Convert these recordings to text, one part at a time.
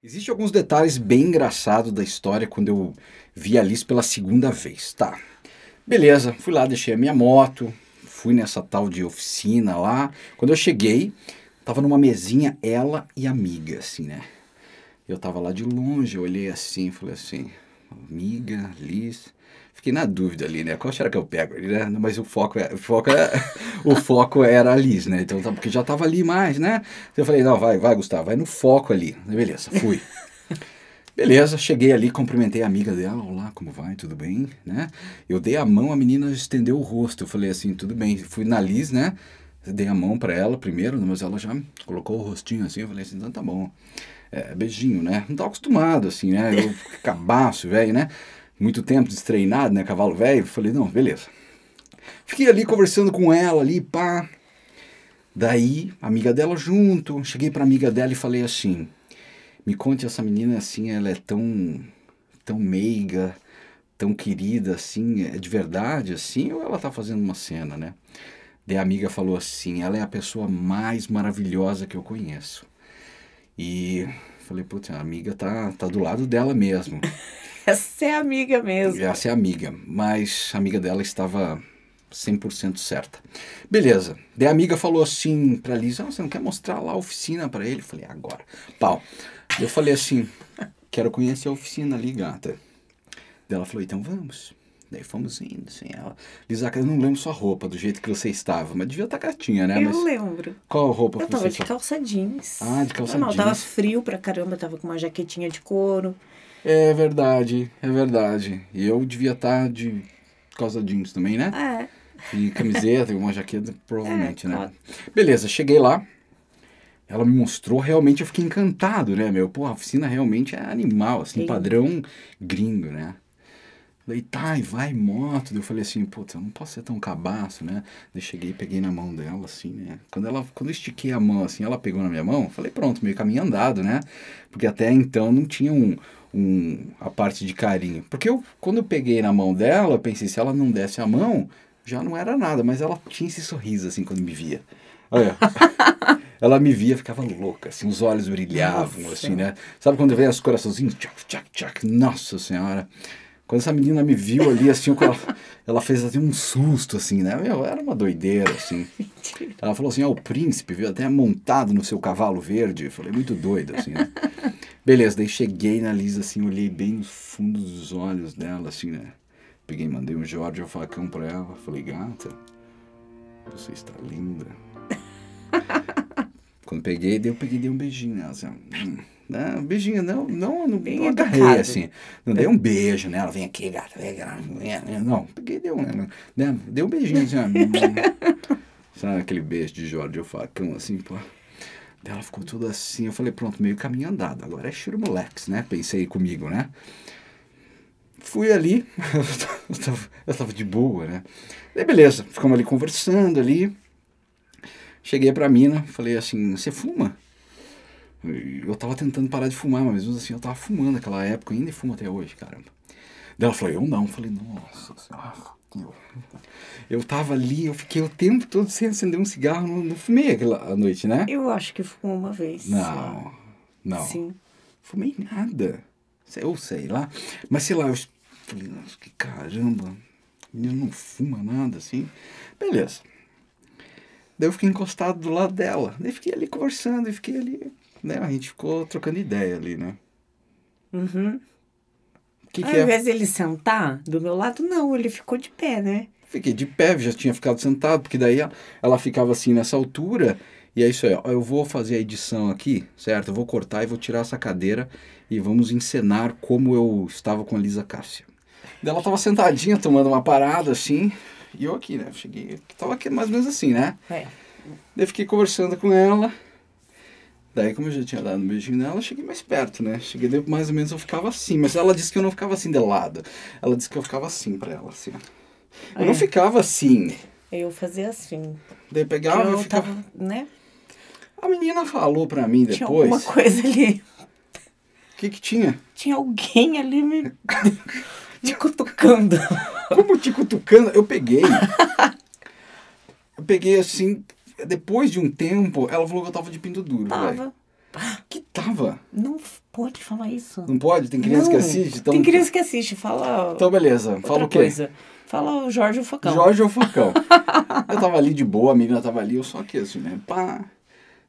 Existem alguns detalhes bem engraçados da história quando eu vi a Liz pela segunda vez, tá? Beleza, fui lá, deixei a minha moto, fui nessa tal de oficina lá. Quando eu cheguei, tava numa mesinha ela e amiga, assim, né? Eu tava lá de longe, eu olhei assim, falei assim, amiga, Liz fiquei na dúvida ali, né? Qual será que eu pego? Né? Mas o foco, é, o, foco é, o foco era a Liz, né? Então, tá, porque já estava ali mais, né? Então, eu falei, não, vai, vai, Gustavo, vai no foco ali. Beleza, fui. Beleza, cheguei ali, cumprimentei a amiga dela, olá, como vai, tudo bem, né? Eu dei a mão, a menina estendeu o rosto, eu falei assim, tudo bem, fui na Liz, né? Dei a mão para ela primeiro, né? mas ela já colocou o rostinho assim, eu falei assim, então tá bom, é, beijinho, né? Não tá acostumado assim, né? Eu cabaço, velho, né? muito tempo destreinado, né? Cavalo velho. Falei, não, beleza. Fiquei ali conversando com ela ali, pá. Daí, amiga dela junto, cheguei pra amiga dela e falei assim: me conte essa menina assim, ela é tão, tão meiga, tão querida assim, é de verdade assim, ou ela tá fazendo uma cena, né? Daí a amiga falou assim: ela é a pessoa mais maravilhosa que eu conheço. E falei, putz, a amiga tá, tá do lado dela mesmo. Essa é amiga mesmo. Essa é amiga, mas a amiga dela estava 100% certa. Beleza. Daí a amiga falou assim pra Lisa: ah, Você não quer mostrar lá a oficina para ele? Eu falei: Agora. Pau. Eu falei assim: Quero conhecer a oficina ali, gata. Daí ela falou: Então vamos. Daí fomos indo sem ela. Lisaca, eu não lembro sua roupa, do jeito que você estava, mas devia estar tá gatinha, né? Eu mas lembro. Qual roupa eu que você Eu tava de calça jeans. Ah, de calça não, jeans. Não, tava frio pra caramba, tava com uma jaquetinha de couro. É verdade, é verdade. E eu devia estar tá de causa jeans também, né? É. E camiseta, uma jaqueta, provavelmente, é, né? Claro. Beleza, cheguei lá. Ela me mostrou, realmente eu fiquei encantado, né, meu? Pô, a oficina realmente é animal, assim, Sim. padrão gringo, né? Daí, tá, vai, moto. eu falei assim, puta, eu não posso ser tão cabaço, né? Daí cheguei peguei na mão dela, assim, né? Quando, ela, quando eu estiquei a mão, assim, ela pegou na minha mão, falei, pronto, meio caminho andado, né? Porque até então não tinha um, um, a parte de carinho. Porque eu, quando eu peguei na mão dela, eu pensei, se ela não desse a mão, já não era nada. Mas ela tinha esse sorriso, assim, quando me via. Olha. ela me via, ficava louca, assim, os olhos brilhavam, assim, Nossa. assim, né? Sabe quando vem os coraçãozinhos? Tchac, tchac, tchac. Nossa Senhora. Quando essa menina me viu ali, assim, ela, ela fez assim, um susto, assim, né? Meu, era uma doideira, assim. Ela falou assim, ó, o príncipe veio até montado no seu cavalo verde. Eu falei, muito doido, assim, né? Beleza, daí cheguei na Lisa, assim, olhei bem nos fundos dos olhos dela, assim, né? Peguei, mandei um Jorge ao facão pra ela. Falei, gata, você está linda. Quando peguei, deu, peguei, dei um beijinho nela, assim, hum. Né? Um beijinho, não, não, não, bem não agarrei assim. Não dei um beijo nela, vem aqui, gata, vem, vem, né? não, peguei deu, né? né? deu um beijinho assim, sabe aquele beijo de Jorge o facão assim, pô. ela ficou toda assim, eu falei, pronto, meio caminho andado, agora é cheiro moleques, né? Pensei comigo, né? Fui ali, eu estava de boa, né? Daí beleza, ficamos ali conversando ali. Cheguei pra mina, falei assim, você fuma? Eu tava tentando parar de fumar, mas mesmo assim eu tava fumando naquela época, ainda fumo até hoje, caramba. Daí ela falou, eu não. Eu falei, nossa senhora. Eu tava ali, eu fiquei o tempo todo sem acender um cigarro, não, não fumei aquela noite, né? Eu acho que fumou uma vez. Não, só. não. Sim. Fumei nada. eu sei lá. Mas sei lá, eu falei, nossa, que caramba. Menino não fuma nada assim. Beleza. Daí eu fiquei encostado do lado dela. Daí fiquei ali conversando, e fiquei ali né, a gente ficou trocando ideia ali, né? Uhum. Que que Ao é? invés dele sentar do meu lado, não, ele ficou de pé, né? Fiquei de pé, já tinha ficado sentado, porque daí ela, ela ficava assim nessa altura. E é isso aí, ó, eu vou fazer a edição aqui, certo? Eu vou cortar e vou tirar essa cadeira e vamos encenar como eu estava com a Lisa Cássia. ela estava sentadinha, tomando uma parada assim, e eu aqui, né? Cheguei, tava aqui mais ou menos assim, né? É. Daí fiquei conversando com ela, Daí, como eu já tinha dado um beijinho nela, eu cheguei mais perto, né? Cheguei mais ou menos, eu ficava assim. Mas ela disse que eu não ficava assim de lado. Ela disse que eu ficava assim pra ela, assim. Eu é. não ficava assim. Eu fazia assim. Daí pegava eu, eu ficava... Tava, né? A menina falou pra mim depois... Tinha alguma coisa ali. O que que tinha? Tinha alguém ali me... te cutucando. Como te cutucando? Eu peguei... eu peguei assim, depois de um tempo, ela falou que eu tava de pinto duro. Tava. Véio. Que tava? Não pode falar isso. Não pode? Tem criança não, que assiste? Então... Tem criança que assiste. Fala. Então, beleza. Outra fala o quê? Coisa. Fala o Jorge o Facão. Jorge é o Facão. eu tava ali de boa, a menina tava ali, eu só que assim, né? Pá.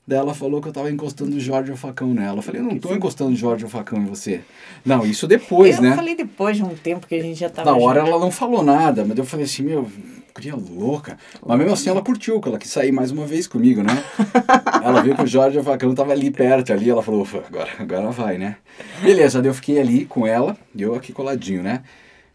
Daí ela falou que eu tava encostando o Jorge o Facão nela. Eu falei, eu não tô encostando o Jorge o Facão em você. Não, isso depois, eu né? Eu falei depois de um tempo que a gente já tava. Na hora junto. ela não falou nada, mas eu falei assim, meu, guria louca. Mas mesmo assim ela curtiu, que ela quis sair mais uma vez comigo, né? ela viu que o Jorge Facão tava ali perto, ali, ela falou, agora, agora vai, né? Beleza, daí eu fiquei ali com ela, e eu aqui coladinho, né?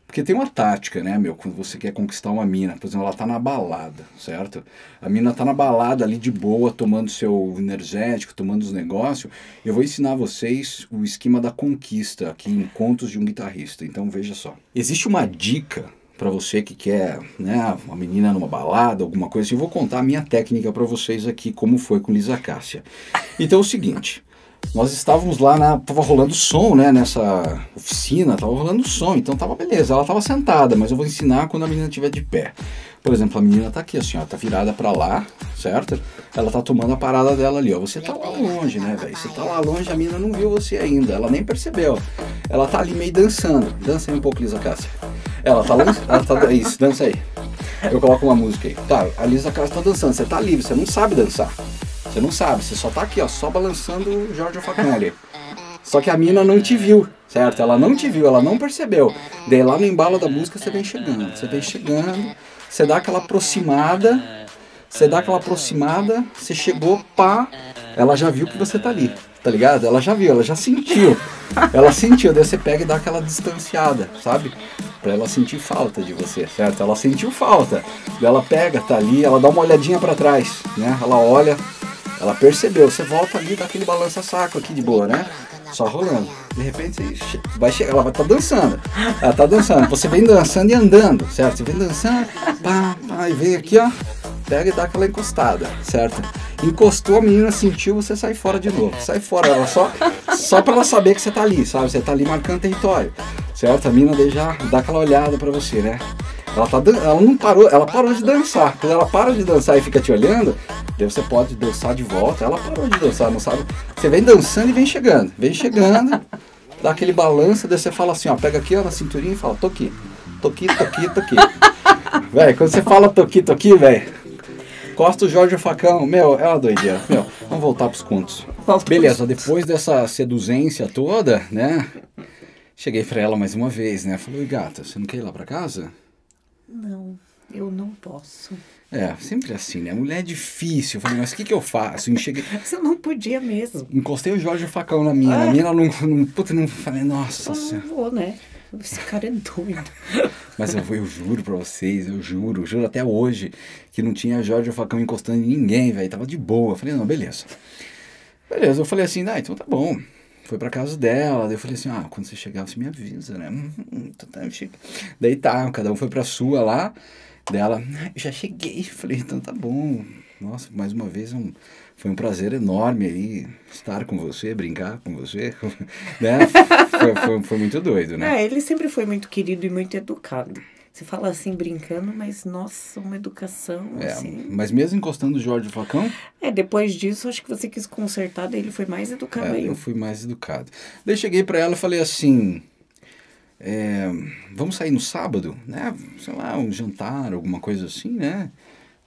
Porque tem uma tática, né, meu, quando você quer conquistar uma mina, por exemplo, ela tá na balada, certo? A mina tá na balada ali de boa, tomando seu energético, tomando os negócios. Eu vou ensinar vocês o esquema da conquista aqui em Contos de um Guitarrista. Então veja só. Existe uma dica para você que quer, né, uma menina numa balada, alguma coisa assim, eu vou contar a minha técnica para vocês aqui, como foi com Lisa Cássia. Então é o seguinte, nós estávamos lá, na, tava rolando som, né, nessa oficina, tava rolando som, então tava beleza, ela tava sentada, mas eu vou ensinar quando a menina estiver de pé. Por exemplo, a menina tá aqui assim, ó, tá virada para lá, certo? Ela tá tomando a parada dela ali, ó, você tá lá longe, né, velho, você tá lá longe, a menina não viu você ainda, ela nem percebeu, ela tá ali meio dançando, dança aí um pouco, Lisa Cássia. Ela tá lá tá, isso, dança aí. Eu coloco uma música aí. Tá, a Lisa cara tá dançando, você tá livre, você não sabe dançar. Você não sabe, você só tá aqui, ó, só balançando o Jorge Facão ali. Só que a mina não te viu, certo? Ela não te viu, ela não percebeu. Daí lá no embalo da música você vem chegando, você vem chegando, você dá aquela aproximada, você dá aquela aproximada, você chegou, pá, ela já viu que você tá ali tá ligado? Ela já viu, ela já sentiu. Ela sentiu, daí você pega e dá aquela distanciada, sabe? Pra ela sentir falta de você, certo? Ela sentiu falta. ela pega, tá ali, ela dá uma olhadinha para trás, né? Ela olha, ela percebeu, você volta ali, dá aquele balança-saco aqui de boa, né? Só rolando. De repente você vai chegar, ela vai tá dançando. Ela tá dançando. Você vem dançando e andando, certo? Você vem dançando, pá, pá, e vem aqui, ó. Pega e dá aquela encostada, certo? Encostou, a menina sentiu, você sai fora de novo. Sai fora, ela só, só pra ela saber que você tá ali, sabe? Você tá ali marcando território. Certo? A menina daí já dá aquela olhada pra você, né? Ela, tá, ela não parou, ela parou de dançar. Quando ela para de dançar e fica te olhando, daí você pode dançar de volta. Ela parou de dançar, não sabe? Você vem dançando e vem chegando. Vem chegando, dá aquele balanço, daí você fala assim, ó, pega aqui ó, na cinturinha e fala, tô aqui, tô aqui, tô aqui, tô aqui. velho, quando você fala tô aqui, tô aqui, velho. Costa o Jorge é Facão. Meu, é uma doideira. Meu, vamos voltar pros contos. Beleza, depois dessa seduzência toda, né? Cheguei pra ela mais uma vez, né? Falei, gata, você não quer ir lá pra casa? Não, eu não posso. É, sempre assim, né? Mulher é difícil. Eu falei, mas o que, que eu faço? cheguei Você não podia mesmo. Encostei o Jorge Facão na minha. Ah. Na minha ela não, não. Puta, não. Falei, nossa. Ah, eu não vou, né? Esse cara é doido. Mas eu, eu juro pra vocês, eu juro, juro até hoje, que não tinha Jorge Facão encostando em ninguém, velho. Tava de boa. Eu falei, não, beleza. Beleza, eu falei assim, ah, então tá bom. Foi pra casa dela, daí eu falei assim, ah, quando você chegar, você me avisa, né? Uhum, então tá, daí tá, cada um foi pra sua lá, dela, ah, já cheguei. Falei, então tá bom. Nossa, mais uma vez é um foi um prazer enorme aí estar com você, brincar com você. né? foi, foi, foi, muito doido, né? É, ele sempre foi muito querido e muito educado. Você fala assim brincando, mas nossa, uma educação. É, assim. Mas mesmo encostando o Jorge Facão? É, depois disso, acho que você quis consertar, daí ele foi mais educado é, aí. Eu fui mais educado. Daí cheguei para ela e falei assim: é, vamos sair no sábado, né? Sei lá, um jantar, alguma coisa assim, né?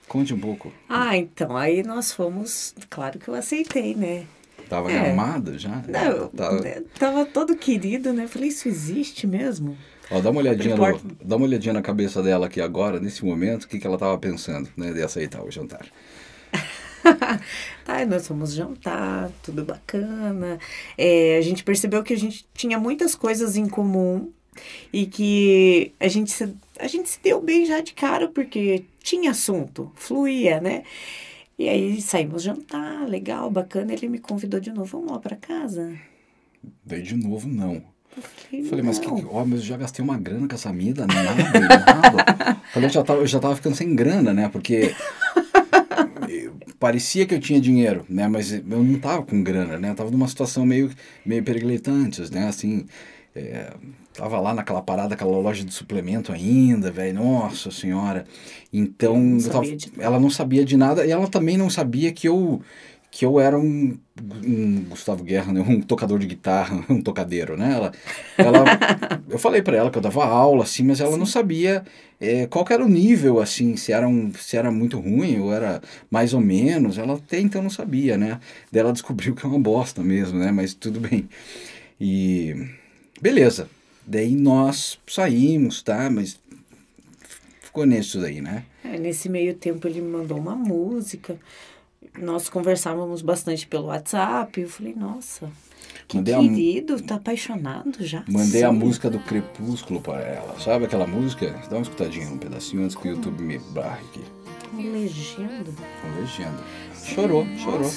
Conte um pouco. Ah, então, aí nós fomos, claro que eu aceitei, né? Tava é. já? Não, tava... Né, tava... todo querido, né? Falei, isso existe mesmo? Ó, dá uma olhadinha, no, dá uma olhadinha na cabeça dela aqui agora, nesse momento, o que, que ela tava pensando, né? De aceitar o jantar. tá, nós fomos jantar, tudo bacana. É, a gente percebeu que a gente tinha muitas coisas em comum, e que a gente se, a gente se deu bem já de cara, porque tinha assunto, fluía, né? E aí saímos jantar, legal, bacana. Ele me convidou de novo, vamos lá para casa? Daí de novo, não. falei, falei mas que, ó, mas eu já gastei uma grana com essa mina, nada, nada. falei, eu já, tava, eu já tava ficando sem grana, né? Porque parecia que eu tinha dinheiro, né? Mas eu não tava com grana, né? Eu tava numa situação meio, meio perigletantes, né? Assim, é, tava lá naquela parada, aquela loja de suplemento ainda, velho, nossa senhora. Então, não tava, ela não sabia de nada e ela também não sabia que eu que eu era um, um, Gustavo Guerra, né, um tocador de guitarra, um tocadeiro, né? Ela, ela eu falei para ela que eu dava aula, assim, mas ela Sim. não sabia é, qual era o nível, assim, se era, um, se era muito ruim ou era mais ou menos. Ela até então não sabia, né? Daí ela descobriu que é uma bosta mesmo, né? Mas tudo bem. E beleza. Daí nós saímos, tá? Mas ficou nisso daí, né? É, nesse meio tempo ele me mandou uma música nós conversávamos bastante pelo WhatsApp. Eu falei, nossa, que Mandei querido, a... tá apaixonado já. Mandei sim. a música do Crepúsculo para ela. Sabe aquela música? Dá uma escutadinha, um pedacinho antes que o YouTube me barre aqui. Com legenda? Com legenda. Chorou, chorou.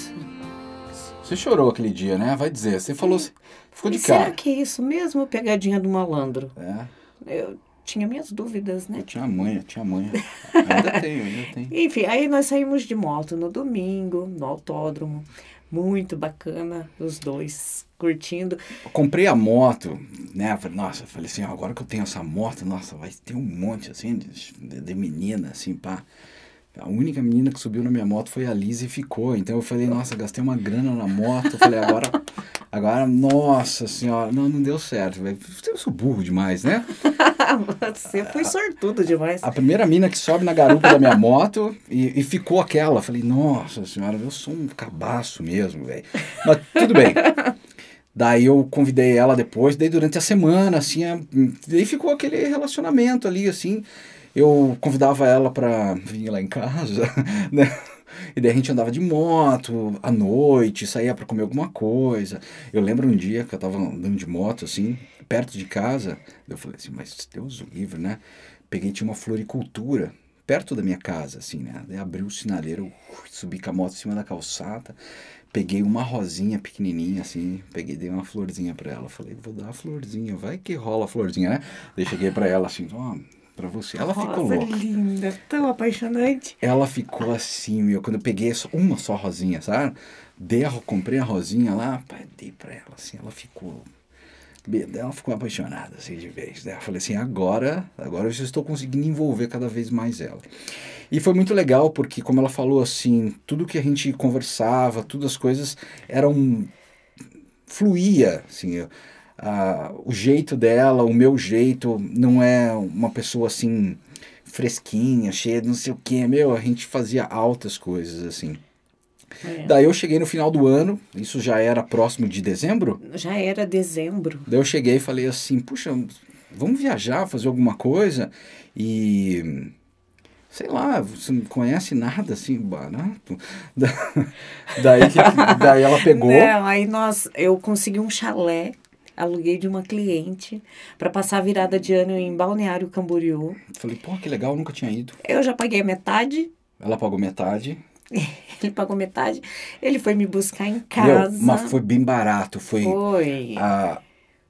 Você chorou aquele dia, né? Vai dizer. Você falou. Assim, ficou de cara. Será que é isso mesmo? Pegadinha do malandro. É. Eu tinha minhas dúvidas, né? Tinha manha, tinha manha. ainda tenho, ainda tenho. Enfim, aí nós saímos de moto no domingo, no autódromo. Muito bacana, os dois curtindo. Eu comprei a moto, né? Nossa, falei assim, agora que eu tenho essa moto, nossa, vai ter um monte, assim, de, de menina, assim, pá. Pra... A única menina que subiu na minha moto foi a Liz e ficou. Então eu falei, nossa, gastei uma grana na moto. falei, agora, agora, nossa senhora. Não, não deu certo. Véio. Eu sou burro demais, né? Você foi sortudo demais. A primeira mina que sobe na garupa da minha moto e, e, ficou aquela. Falei, nossa senhora, eu sou um cabaço mesmo, velho. Mas tudo bem. Daí eu convidei ela depois, daí durante a semana, assim, a, daí ficou aquele relacionamento ali, assim eu convidava ela para vir lá em casa, né? E daí a gente andava de moto à noite, saía para comer alguma coisa. Eu lembro um dia que eu estava andando de moto, assim, perto de casa. Eu falei assim, mas Deus o livre, né? Peguei, tinha uma floricultura perto da minha casa, assim, né? Daí abri o sinaleiro, subi com a moto em cima da calçada, peguei uma rosinha pequenininha, assim, peguei, dei uma florzinha para ela. Falei, vou dar a florzinha, vai que rola a florzinha, né? Daí cheguei para ela, assim, ó... Oh, para você. Ela Rosa ficou é louca. linda, tão apaixonante. Ela ficou assim, meu, quando eu peguei uma só rosinha, sabe? Derro, comprei a rosinha lá, dei para ela, assim, ela ficou ela ficou apaixonada assim de vez. Né? Eu falei assim, agora, agora eu estou conseguindo envolver cada vez mais ela. E foi muito legal porque como ela falou assim, tudo que a gente conversava, todas as coisas eram fluía, assim, eu, o jeito dela, o meu jeito, não é uma pessoa assim fresquinha, cheia de não sei o que, meu, a gente fazia altas coisas assim. É. Daí eu cheguei no final do ano, isso já era próximo de dezembro? Já era dezembro. Daí eu cheguei e falei assim, puxa, vamos viajar, fazer alguma coisa e sei lá, você não conhece nada assim, barato. Da, daí, daí ela pegou. Não, aí nós, eu consegui um chalé aluguei de uma cliente para passar a virada de ano em Balneário Camboriú. Falei, pô, que legal, nunca tinha ido. Eu já paguei metade. Ela pagou metade. Ele pagou metade. Ele foi me buscar em casa. Meu, mas foi bem barato. Foi. foi. A,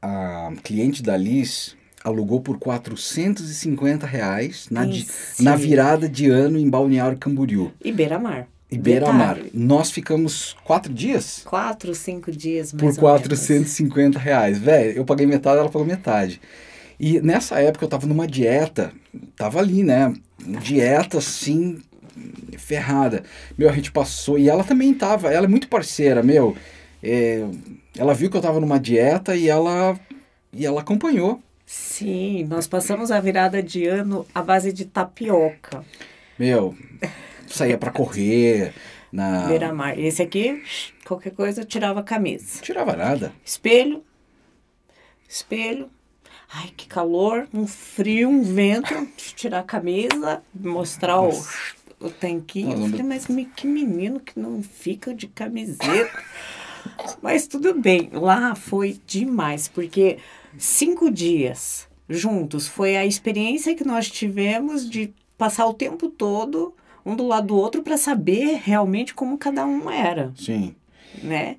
a cliente da Liz alugou por 450 reais na, de, na virada de ano em Balneário Camboriú. E beira-mar. Iberamar. Nós ficamos quatro dias? Quatro, cinco dias, mais Por ou 450 menos. reais. Velho, eu paguei metade, ela pagou metade. E nessa época eu tava numa dieta, tava ali, né? Dieta, assim, ferrada. Meu, a gente passou, e ela também tava, ela é muito parceira, meu. É, ela viu que eu tava numa dieta e ela, e ela acompanhou. Sim, nós passamos a virada de ano à base de tapioca. Meu, saía para correr. Na... Beira-mar. Esse aqui, qualquer coisa, tirava a camisa. Não tirava nada. Espelho. Espelho. Ai, que calor, um frio, um vento. Tirar a camisa, mostrar o, o tanquinho. eu falei, mas me, que menino que não fica de camiseta. mas tudo bem, lá foi demais, porque cinco dias juntos foi a experiência que nós tivemos de passar o tempo todo um do lado do outro para saber realmente como cada um era. Sim. Né?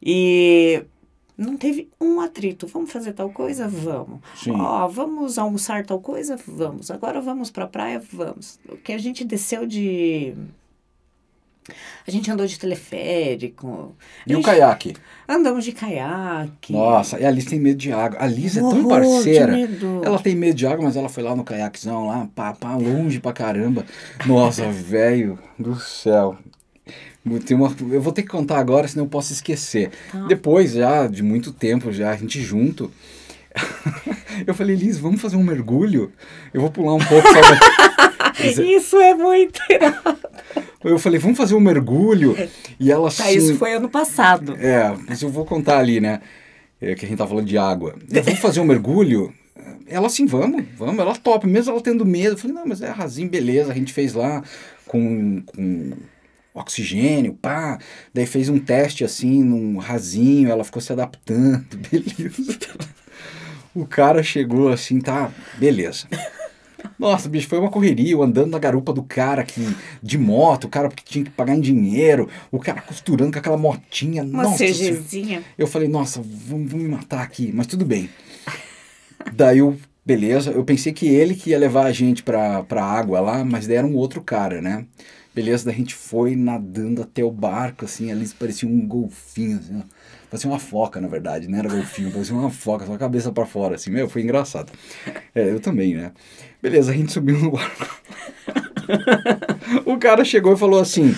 E não teve um atrito. Vamos fazer tal coisa? Vamos. Sim. Ó, vamos almoçar tal coisa? Vamos. Agora vamos para a praia? Vamos. O que a gente desceu de a gente andou de teleférico. E o caiaque? Andamos de caiaque. Nossa, e a Liz tem medo de água. A Liz é tão parceira. Ela tem medo de água, mas ela foi lá no caiaquezão, lá, pá, pá, longe pra caramba. Nossa, velho do céu. Tem uma, eu vou ter que contar agora, senão eu posso esquecer. Tá. Depois, já de muito tempo, já a gente junto. eu falei, Liz, vamos fazer um mergulho? Eu vou pular um pouco. Só... Isso é muito eu falei, vamos fazer um mergulho. E ela tá, assim, isso foi ano passado. É, mas eu vou contar ali, né? É, que a gente tá falando de água. Eu, vamos fazer um mergulho? Ela assim, vamos, vamos. Ela top, mesmo ela tendo medo. Eu falei, não, mas é rasinho, beleza. A gente fez lá com, com oxigênio, pá. Daí fez um teste assim, num rasinho. Ela ficou se adaptando, beleza. O cara chegou assim, tá, beleza. Nossa, bicho, foi uma correria, eu andando na garupa do cara que, de moto, o cara que tinha que pagar em dinheiro, o cara costurando com aquela motinha. Uma nossa, CGzinha. Eu falei, nossa, vamos, me matar aqui, mas tudo bem. daí eu, beleza, eu pensei que ele que ia levar a gente pra, pra água lá, mas daí era um outro cara, né? Beleza, daí a gente foi nadando até o barco, assim, ali parecia um golfinho, assim, ó Parecia uma foca, na verdade, não né? era golfinho, parecia uma foca, só a cabeça para fora, assim. Meu, foi engraçado. É, eu também, né? Beleza, a gente subiu no barco. o cara chegou e falou assim...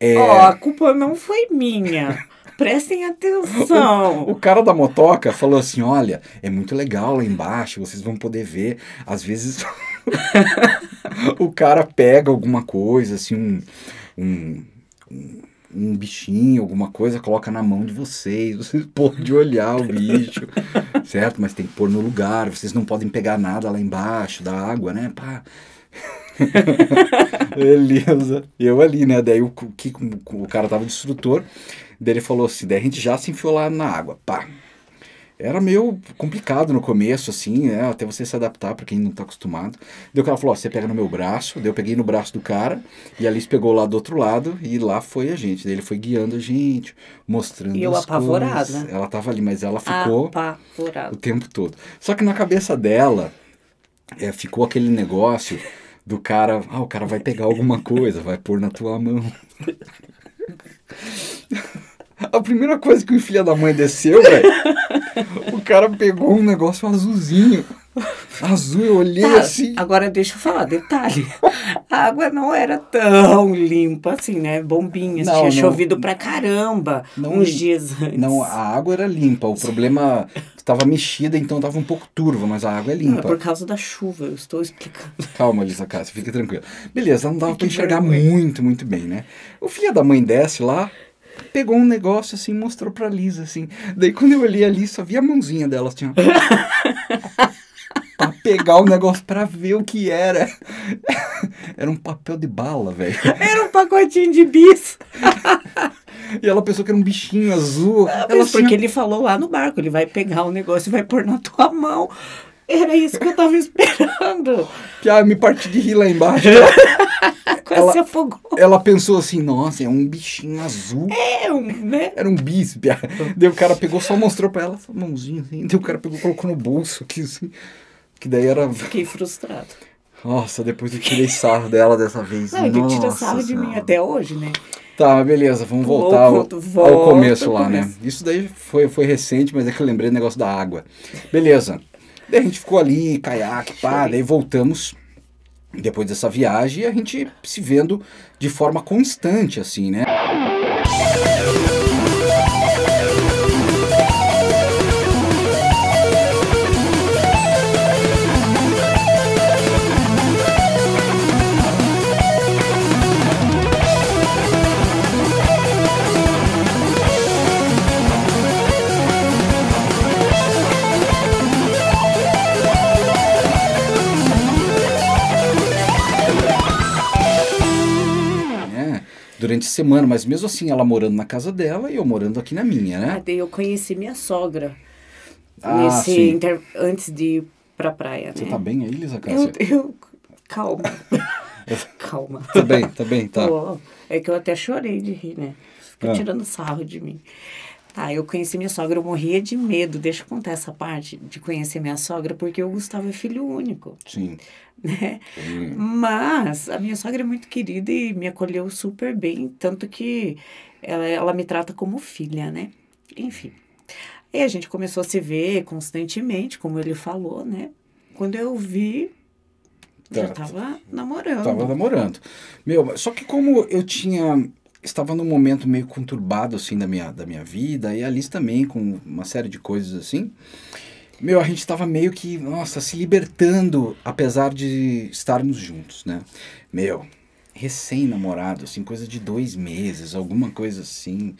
É... oh, a culpa não foi minha. Prestem atenção. O, o, cara da motoca falou assim: olha, é muito legal lá embaixo, vocês vão poder ver. Às vezes o cara pega alguma coisa, assim, um, um, um um bichinho, alguma coisa, coloca na mão de vocês, vocês podem olhar o bicho, certo? Mas tem que pôr no lugar, vocês não podem pegar nada lá embaixo da água, né? Pá. Beleza. Eu ali, né? Daí o, que, o cara tava de instrutor, daí ele falou assim, daí a gente já se enfiou lá na água, pá era meio complicado no começo, assim, né? Até você se adaptar para quem não tá acostumado. Deu o cara falou, ó, você pega no meu braço, daí eu peguei no braço do cara, e a Alice pegou lá do outro lado, e lá foi a gente. Daí ele foi guiando a gente, mostrando E eu apavorada. Coisas. Ela tava ali, mas ela ficou apavorada. o tempo todo. Só que na cabeça dela é, ficou aquele negócio do cara, ah, o cara vai pegar alguma coisa, vai pôr na tua mão. A primeira coisa que o filho da mãe desceu, velho, o cara pegou um negócio azulzinho. Azul, eu olhei tá, assim. Agora deixa eu falar, detalhe. A água não era tão limpa assim, né? Bombinhas, não, tinha não, chovido pra caramba não, uns dias antes. Não, a água era limpa. O problema estava mexida, então estava um pouco turva, mas a água é limpa. Não, é por causa da chuva, eu estou explicando. Calma, Lisa Cássia, fica tranquila. Beleza, não dava pra enxergar vergonha. muito, muito bem, né? O filho da mãe desce lá, pegou um negócio assim mostrou pra Lisa, assim. Daí quando eu olhei ali, só vi a mãozinha dela, assim, ó. pra pegar o negócio pra ver o que era. Era um papel de bala, velho. Era um pacotinho de bis. E ela pensou que era um bichinho azul. Ah, ela porque ele falou lá no barco, ele vai pegar o negócio e vai pôr na tua mão. Era isso que eu tava esperando. que Pia me parte de rir lá embaixo. Quase se afogou. Ela pensou assim, nossa, é um bichinho azul. É, um, né? Era um bis, Daí o cara pegou, só mostrou pra ela sua mãozinha assim. Daí o cara pegou, colocou no bolso aqui assim. Que daí era. Fiquei frustrado. Nossa, depois eu tirei sarro dela dessa vez. Não, ele tira sarro de mim até hoje, né? Tá, beleza, vamos voltar ao, ao, começo lá, né? começo. né? Isso daí foi, foi recente, mas é que eu lembrei do negócio da água. Beleza. Daí a gente ficou ali, caiaque, pá, daí voltamos depois dessa viagem e a gente se vendo de forma constante, assim, né? durante a semana, mas mesmo assim ela morando na casa dela e eu morando aqui na minha, né? Eu conheci minha sogra ah, nesse inter... antes de ir pra praia, né? Você tá bem aí, Lisa Cássia? Eu, eu... Calma. Calma. tá bem, tá bem, tá. Pô, é que eu até chorei de rir, né? Fica ah. tirando sarro de mim. Tá, eu conheci minha sogra, eu morria de medo. Deixa eu contar essa parte de conhecer minha sogra, porque o Gustavo é filho único. Sim. Né? Mas a minha sogra é muito querida e me acolheu super bem, tanto que ela, ela me trata como filha, né? Enfim. E a gente começou a se ver constantemente, como ele falou, né? Quando eu vi, tá. já tava namorando. Tava namorando. Meu, só que como eu tinha estava num momento meio conturbado assim da minha, da minha vida e a Liz também com uma série de coisas assim. Meu, a gente estava meio que, nossa, se libertando apesar de estarmos juntos, né? Meu, recém-namorado, assim, coisa de dois meses, alguma coisa assim.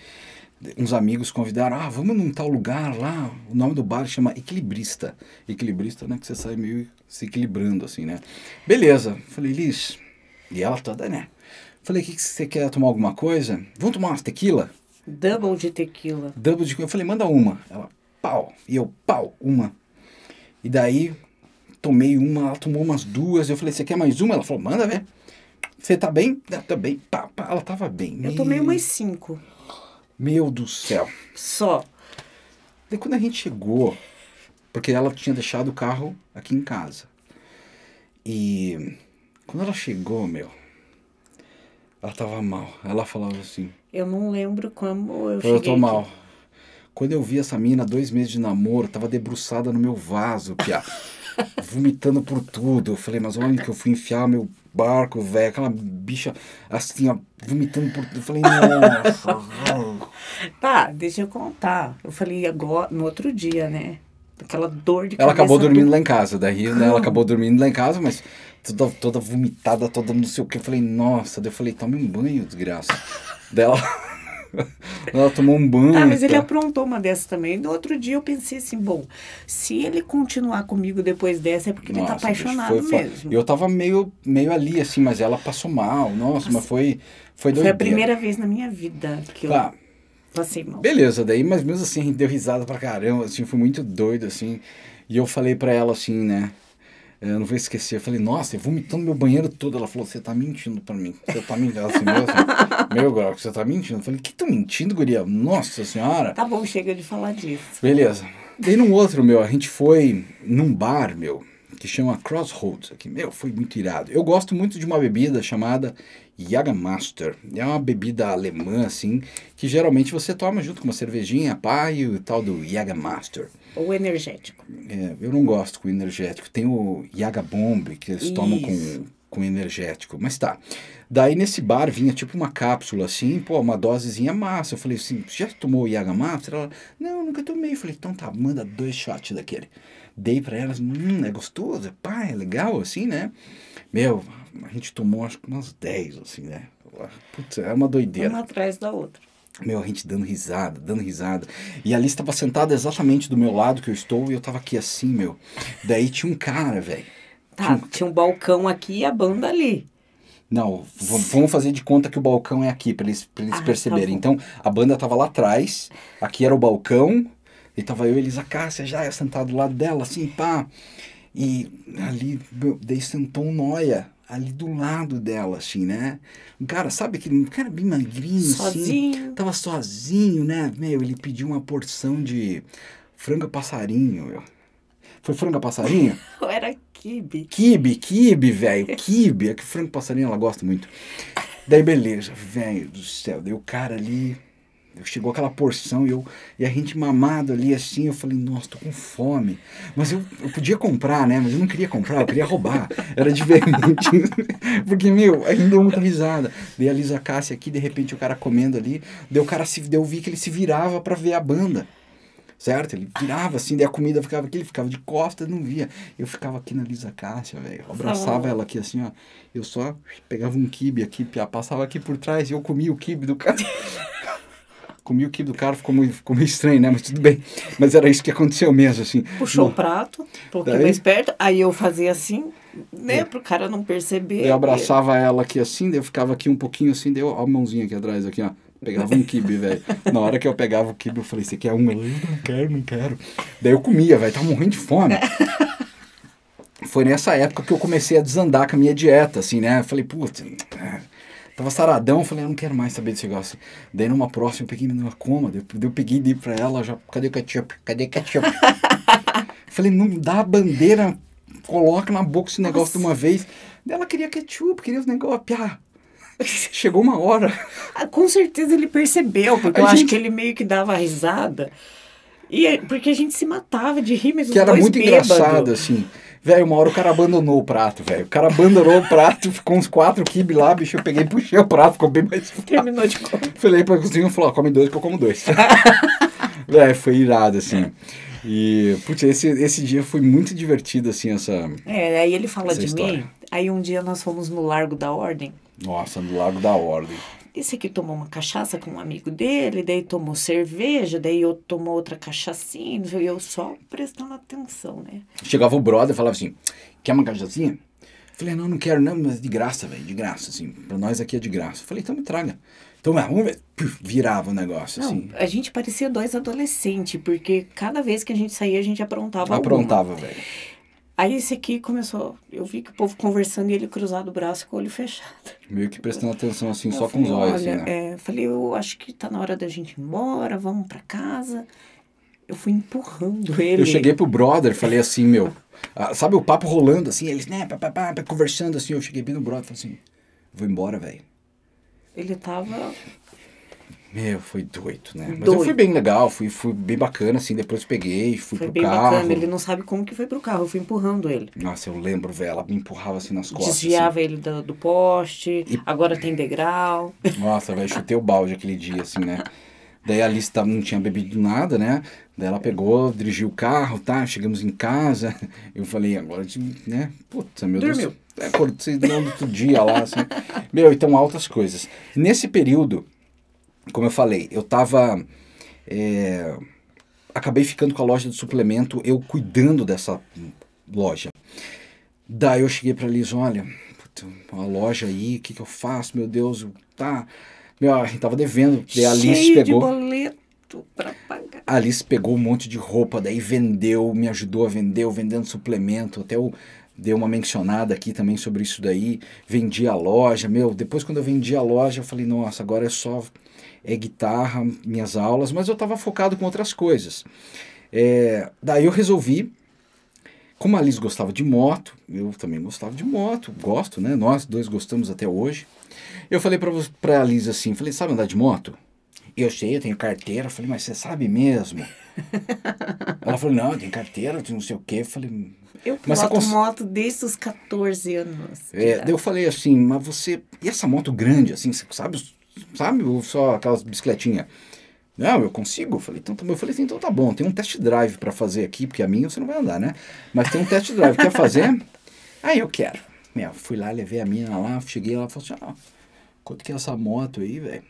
Uns amigos convidaram, ah, vamos num tal lugar lá. O nome do bar chama Equilibrista. Equilibrista, né? Que você sai meio se equilibrando, assim, né? Beleza. Falei, Liz. E ela toda, né? Falei, o que, você quer tomar alguma coisa? Vamos tomar uma tequila? Double de tequila. Double de tequila. Eu falei, manda uma. Ela, pau. E eu, pau, uma. E daí, tomei uma, ela tomou umas duas. Eu falei, você quer mais uma? Ela falou, manda ver. Você tá bem? tá bem. Pá, pá. Ela tava bem. Eu tomei umas cinco. Meu do céu. Só. Daí quando a gente chegou, porque ela tinha deixado o carro aqui em casa. E quando ela chegou, meu, ela tava mal. Ela falava assim. Eu não lembro como eu Falei, Eu tô mal. Quando eu vi essa mina dois meses de namoro, tava debruçada no meu vaso, piá. vomitando por tudo. Eu falei, mas olha que eu fui enfiar meu barco, velho. Aquela bicha assim, ó, vomitando por tudo. Eu falei, nossa. tá, deixa eu contar. Eu falei agora, no outro dia, né? Aquela dor de Ela acabou dormindo do... lá em casa. Daí né, ela acabou dormindo lá em casa, mas toda, toda vomitada, toda não sei o que. Eu falei, nossa. Daí eu falei, tome um banho, desgraça. dela ela tomou um banho. Ah, mas tá. ele aprontou uma dessa também. No outro dia eu pensei assim, bom, se ele continuar comigo depois dessa é porque Nossa, ele tá apaixonado foi, mesmo. Eu tava meio, meio ali, assim, mas ela passou mal. Nossa, Nossa mas foi, foi doideira. Foi a primeira vez na minha vida que tá. eu passei mal. Beleza, daí, mas mesmo assim, deu risada pra caramba, assim, foi muito doido, assim. E eu falei pra ela assim, né? É, eu não vou esquecer. Eu falei, nossa, eu vomitando meu banheiro todo. Ela falou, você tá mentindo pra mim. Você tá mentindo assim mesmo? meu grau, você tá mentindo. Eu falei, que tá mentindo, guria? Nossa senhora. Tá bom, chega de falar disso. Beleza. e num outro, meu, a gente foi num bar, meu, que chama Crossroads aqui. Meu, foi muito irado. Eu gosto muito de uma bebida chamada Jagermaster. É uma bebida alemã, assim, que geralmente você toma junto com uma cervejinha, pai, e o tal do Jagermaster. Ou energético. É, eu não gosto com energético. Tem o Bomb que eles Isso. tomam com, com energético. Mas tá. Daí nesse bar vinha tipo uma cápsula assim, pô, uma dosezinha massa. Eu falei assim: já tomou Master? Ela, não, nunca tomei. Eu falei: então tá, manda dois shots daquele. Dei pra elas, hum, é gostoso, pá, é legal assim, né? Meu, a gente tomou acho que umas 10, assim, né? Putz, é uma doideira. Uma atrás da outra. Meu, a gente dando risada, dando risada. E a Alice estava sentada exatamente do meu lado que eu estou e eu estava aqui assim, meu. Daí tinha um cara, velho. Tá, tinha um... tinha um... balcão aqui e a banda ali. Não, vamos fazer de conta que o balcão é aqui, para eles, pra eles ah, tá perceberem. Tá então, a banda estava lá atrás, aqui era o balcão, e tava eu e Elisa Cássia já, sentado do lado dela, assim, pá. E ali, meu, daí sentou um noia ali do lado dela, assim, né? Um cara, sabe aquele um cara bem magrinho, assim? sozinho. assim. Tava sozinho, né? Meu, ele pediu uma porção de franga passarinho, meu. Foi franga passarinho? Era kibe. Kibe, kibe, velho. Kibe. É que frango passarinho ela gosta muito. Daí, beleza, velho do céu. Daí o cara ali Chegou aquela porção e, eu, e a gente mamado ali assim. Eu falei, nossa, tô com fome. Mas eu, eu podia comprar, né? Mas eu não queria comprar, eu queria roubar. Era divertido Porque, meu, ainda deu muita risada. Dei a Lisa Cássia aqui, de repente o cara comendo ali. deu o cara se. Daí vi que ele se virava para ver a banda certo? Ele virava assim, daí a comida ficava aqui, ele ficava de costas, não via. Eu ficava aqui na Lisa Cássia, velho. Abraçava ela aqui assim, ó. Eu só pegava um kibe aqui, passava aqui por trás e eu comia o kibe do cara. comi o quibe do cara, ficou, muito, ficou meio estranho, né? Mas tudo bem. Mas era isso que aconteceu mesmo, assim. Puxou Bom, o prato, um pouquinho é daí, mais perto, aí eu fazia assim, né? É. Pro cara não perceber. Eu abraçava ela aqui assim, eu ficava aqui um pouquinho assim, deu a mãozinha aqui atrás, aqui, ó. Pegava um quibe, velho. Na hora que eu pegava o quibe, eu falei, você quer é um? eu não quero, não quero. Daí eu comia, velho, tava morrendo de fome. Foi nessa época que eu comecei a desandar com a minha dieta, assim, né? Eu falei, puta, é, Tava saradão, falei, eu ah, não quero mais saber desse negócio. Daí numa próxima eu peguei numa coma, eu, eu peguei e dei pra ela, já, cadê o ketchup? Cadê o ketchup? falei, não dá a bandeira, coloca na boca esse negócio Nossa. de uma vez. Daí ela queria ketchup, queria os negócios, Chegou uma hora. Ah, com certeza ele percebeu, porque a eu gente... acho que ele meio que dava risada. E, é, porque a gente se matava de rir, mas Que era muito bêbado. engraçado, assim. Velho, uma hora o cara abandonou o prato, velho. O cara abandonou o prato, ficou uns quatro quibes lá, bicho. Eu peguei, e puxei o prato, ficou bem mais. Terminou de comer. Falei pra cozinha e falou: come dois que eu como dois. velho, foi irado, assim. E, putz, esse, esse dia foi muito divertido, assim, essa. É, aí ele fala de história. mim. Aí um dia nós fomos no Largo da Ordem. Nossa, no Largo da Ordem. Esse aqui tomou uma cachaça com um amigo dele, daí tomou cerveja, daí outro tomou outra cachaçinha, e eu só prestando atenção, né? Chegava o brother e falava assim, quer uma cachaçinha? Falei, não, não quero não, mas de graça, velho, de graça, assim, pra nós aqui é de graça. Falei, então me traga. Então, é, vamos ver. Virava o negócio, não, assim. A gente parecia dois adolescentes, porque cada vez que a gente saía, a gente aprontava Aprontava, velho. Aí esse aqui começou, eu vi que o povo conversando e ele cruzado o braço com o olho fechado. Meio que prestando atenção assim, eu só falei, com os olhos. Olha, assim, né? é, falei, eu acho que tá na hora da gente ir embora, vamos para casa. Eu fui empurrando ele. Eu cheguei pro brother, falei assim, meu, sabe o papo rolando assim, eles, né, pá, pá, pá, conversando assim, eu cheguei bem no brother, falei assim, vou embora, velho. Ele tava meu, foi doido, né? Mas eu fui bem legal, fui, fui bem bacana, assim, depois peguei, fui foi pro bem carro. bacana, ele não sabe como que foi pro carro, eu fui empurrando ele. Nossa, eu lembro, velho, ela me empurrava assim nas costas. Desviava assim. ele do, do poste, e... agora tem degrau. Nossa, velho, chutei o balde aquele dia, assim, né? Daí a Alice não tinha bebido nada, né? Daí ela pegou, dirigiu o carro, tá? Chegamos em casa. Eu falei, agora, né? Puta, meu Dormiu. Deus. É, acordei no outro dia lá, assim. Meu, então altas coisas. Nesse período como eu falei, eu tava. É, acabei ficando com a loja de suplemento, eu cuidando dessa loja. Daí eu cheguei para Liz olha, puta, uma loja aí, o que, que eu faço? Meu Deus, tá. Meu, a gente tava devendo. Daí a Liz Cheio pegou. De boleto pra pagar. A Liz pegou um monte de roupa, daí vendeu, me ajudou a vender, vendendo suplemento, até eu dei uma mencionada aqui também sobre isso daí, vendi a loja, meu, depois quando eu vendi a loja, eu falei, nossa, agora é só é, guitarra, minhas aulas, mas eu estava focado com outras coisas. É, daí eu resolvi, como a Liz gostava de moto, eu também gostava de moto, gosto, né? Nós dois gostamos até hoje. Eu falei para a Liz assim, falei, sabe andar de moto? Eu sei, eu tenho carteira. Eu falei, mas você sabe mesmo? Ela falou, não, eu tenho carteira, eu tenho não sei o quê. Eu falei, eu mas cons... moto desde os 14 anos. É, eu falei assim, mas você. E essa moto grande, assim, você sabe os sabe? Ou só aquelas bicicletinhas. Não, eu consigo. Eu falei, então, tá eu falei assim, então tá bom, tem um test drive para fazer aqui, porque a é minha você não vai andar, né? Mas tem um test drive, quer fazer? Aí eu quero. Meu, fui lá, levei a mina lá, cheguei lá e falei assim, ó, quanto que é essa moto aí, velho?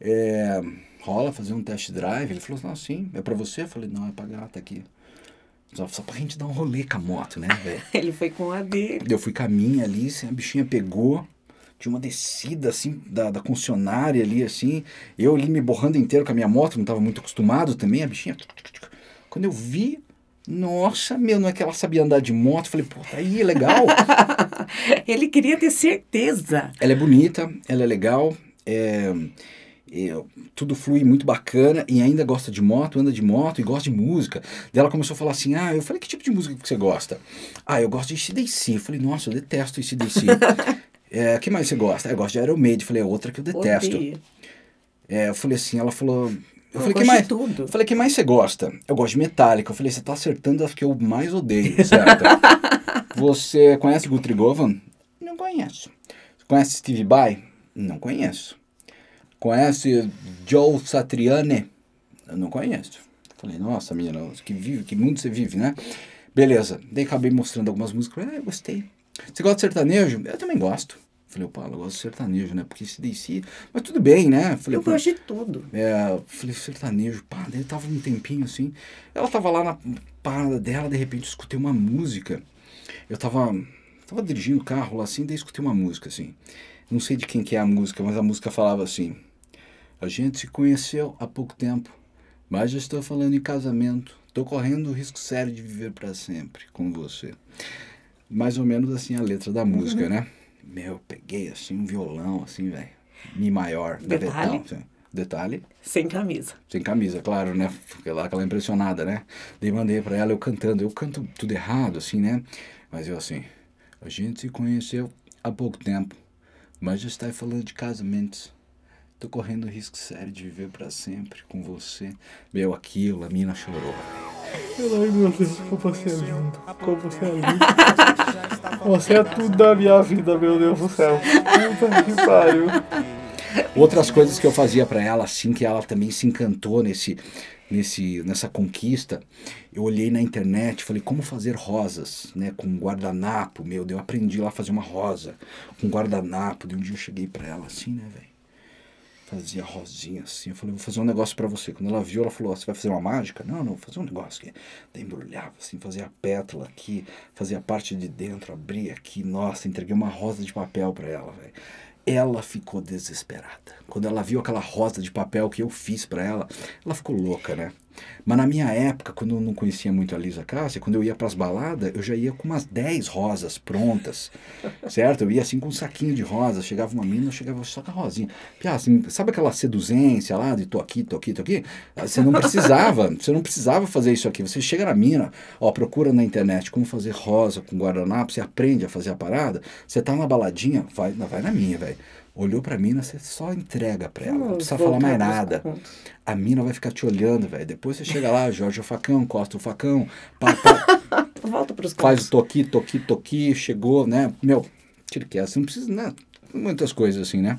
É, rola fazer um test drive? Ele falou, assim, não, sim, é para você? Eu falei, não, é pra gata aqui. Só, só pra gente dar um rolê com a moto, né, velho? Ele foi com a dele. Eu fui com a minha ali, assim, a bichinha pegou. Tinha uma descida, assim, da, da concessionária ali, assim. Eu ali me borrando inteiro com a minha moto, não estava muito acostumado também, a bichinha. Quando eu vi, nossa, meu, não é que ela sabia andar de moto? Falei, pô, tá aí, legal. Ele queria ter certeza. Ela é bonita, ela é legal, é, é, tudo flui muito bacana e ainda gosta de moto, anda de moto e gosta de música. dela ela começou a falar assim, ah, eu falei, que tipo de música que você gosta? Ah, eu gosto de ICDC. Eu falei, nossa, eu detesto ICDC. é, que mais você gosta? eu gosto de Iron Maiden. Falei, é outra que eu detesto. É, eu falei assim, ela falou... Eu, eu falei, que mais, tudo. falei, que mais você gosta? Eu gosto de Metallica. Eu falei, você tá acertando as que eu mais odeio, certo? você conhece Guthrie Govan? Não conheço. conhece Steve Vai? Não conheço. Conhece Joe Satriani? Eu não conheço. Falei, nossa, menina, que, vive, que mundo você vive, né? Beleza. Daí acabei mostrando algumas músicas. Ah, eu gostei. Você gosta de sertanejo? Eu também gosto. Falei, Paulo, eu gosto de sertanejo, né? Porque se descia. Mas tudo bem, né? Falei, eu gosto de tudo. É, falei, sertanejo, pá. Daí tava um tempinho assim. Ela tava lá na parada dela, de repente eu escutei uma música. Eu tava, tava dirigindo o carro lá assim, daí escutei uma música assim. Não sei de quem que é a música, mas a música falava assim. A gente se conheceu há pouco tempo, mas já estou falando em casamento. Tô correndo o risco sério de viver para sempre com você mais ou menos assim a letra da música, uhum. né? Meu, peguei assim um violão, assim, velho. Mi maior, detalhe. Gavetão, assim. Detalhe. Sem camisa. Sem camisa, claro, né? Fiquei lá aquela impressionada, né? Daí mandei pra ela eu cantando. Eu canto tudo errado, assim, né? Mas eu assim, a gente se conheceu há pouco tempo, mas já está falando de casamentos. Tô correndo risco sério de viver para sempre com você. Meu, aquilo, a mina chorou. Eu não imagino como você é lindo. Como você é lindo. Você é tudo da minha vida, meu Deus do céu. Puta que pariu. Outras coisas que eu fazia para ela, assim, que ela também se encantou nesse, nesse, nessa conquista, eu olhei na internet, falei, como fazer rosas, né, com guardanapo, meu, eu aprendi lá a fazer uma rosa, com guardanapo, de um dia eu cheguei para ela assim, né, velho, fazia rosinha assim. Eu falei, vou fazer um negócio para você. Quando ela viu, ela falou, ah, você vai fazer uma mágica? Não, não, vou fazer um negócio aqui. Daí embrulhava assim, fazia a pétala aqui, fazia a parte de dentro, abria aqui. Nossa, entreguei uma rosa de papel para ela, velho. Ela ficou desesperada. Quando ela viu aquela rosa de papel que eu fiz para ela, ela ficou louca, né? Mas na minha época, quando eu não conhecia muito a Lisa Cássia, quando eu ia para as baladas, eu já ia com umas 10 rosas prontas, certo? Eu ia assim com um saquinho de rosas, chegava uma mina, eu chegava só com a rosinha. Pia, assim, sabe aquela seduzência lá de tô aqui, tô aqui, tô aqui? Ah, você não precisava, você não precisava fazer isso aqui. Você chega na mina, ó, procura na internet como fazer rosa com guardanapo, você aprende a fazer a parada, você tá na baladinha, vai, vai na minha, velho. Olhou pra mina, você só entrega pra ela. Não, não hum, precisa falar mais nada. A mina vai ficar te olhando, velho. Depois você chega lá, Jorge é o facão, Costa é o facão. Pá, pá, Volta pros Faz o toqui, toqui, toqui. Chegou, né? Meu, tiro que essa. É assim, não precisa, né? Muitas coisas assim, né?